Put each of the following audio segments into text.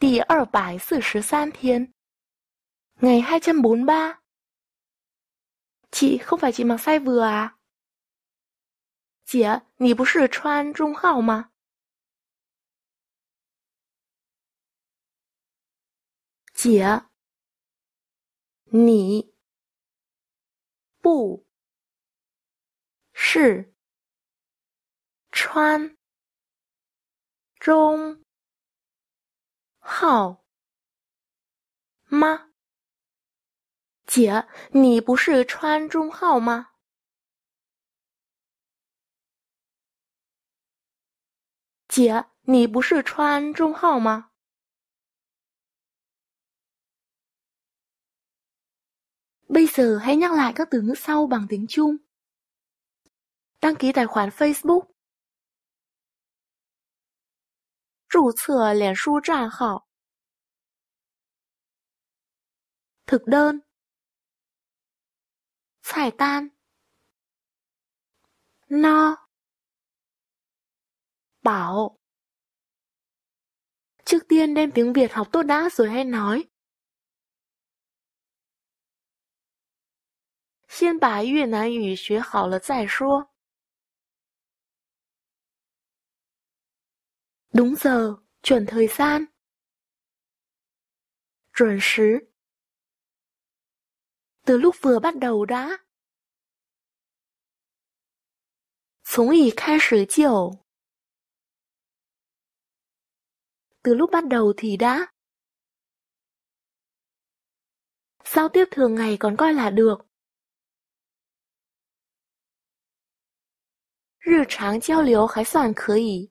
第二百四十三天，年二千零四十三。姐，你不是穿中号吗？姐，你不是穿中？号吗？姐，你不是穿中号吗？姐，你不是穿中号吗？Bây giờ hãy nhắc lại các từ ngữ sau bằng tiếng Trung. Đăng ký tài khoản Facebook 注册脸书账号 thực no bảo trước tiên đem tiếng việt học tốt đã rồi hay nói nam 先把越南语学好了再说。Đúng giờ, chuẩn thời gian. chuẩn Chuẩn 时. Từ lúc vừa bắt đầu đã. 从一开始就. Từ lúc bắt đầu thì đã. Giao tiếp thường ngày còn coi là được. 日常交流还算可以。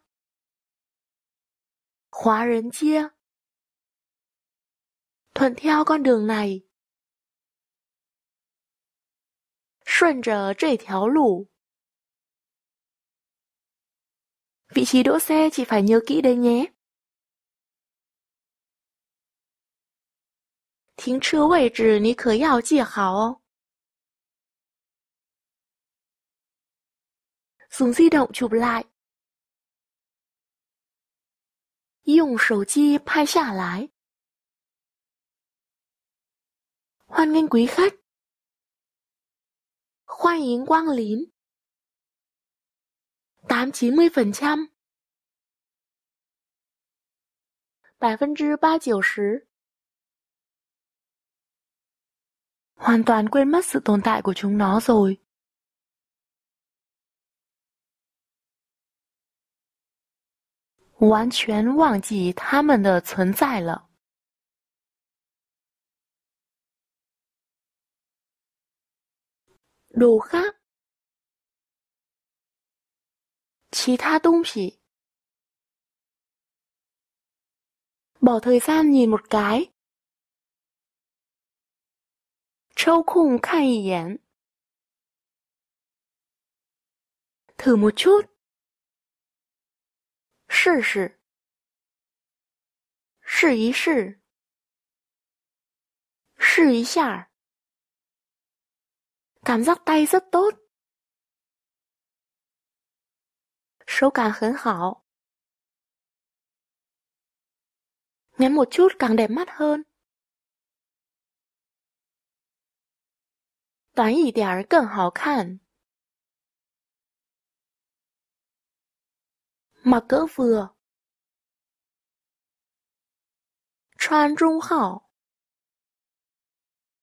Khóa Rến Chia Thuận theo con đường này Xuân trở trời theo lũ Vị trí đỗ xe chị phải nhớ kỹ đây nhé. Thính chứa vị trí ní khởi yào chỉ à hào. Dùng di động chụp lại. 用手机拍下来。Hoan nghênh quý khách. Khoan yến quang lín. 8-90%百分之八九十 Hoàn toàn quên mất sự tồn tại của chúng nó rồi. 完全忘记他们的存在了。鲁哈，其他东西，bỏ thời gian nhìn một cái，抽空看一眼，thử một chút。试试，试一试，试一下感 giác tay rất tốt. Số càng hấn hảo. Ngắm một chút càng đẹp mắt hơn. Toán ý đẹp càng hảo khăn. 马格夫。川中号。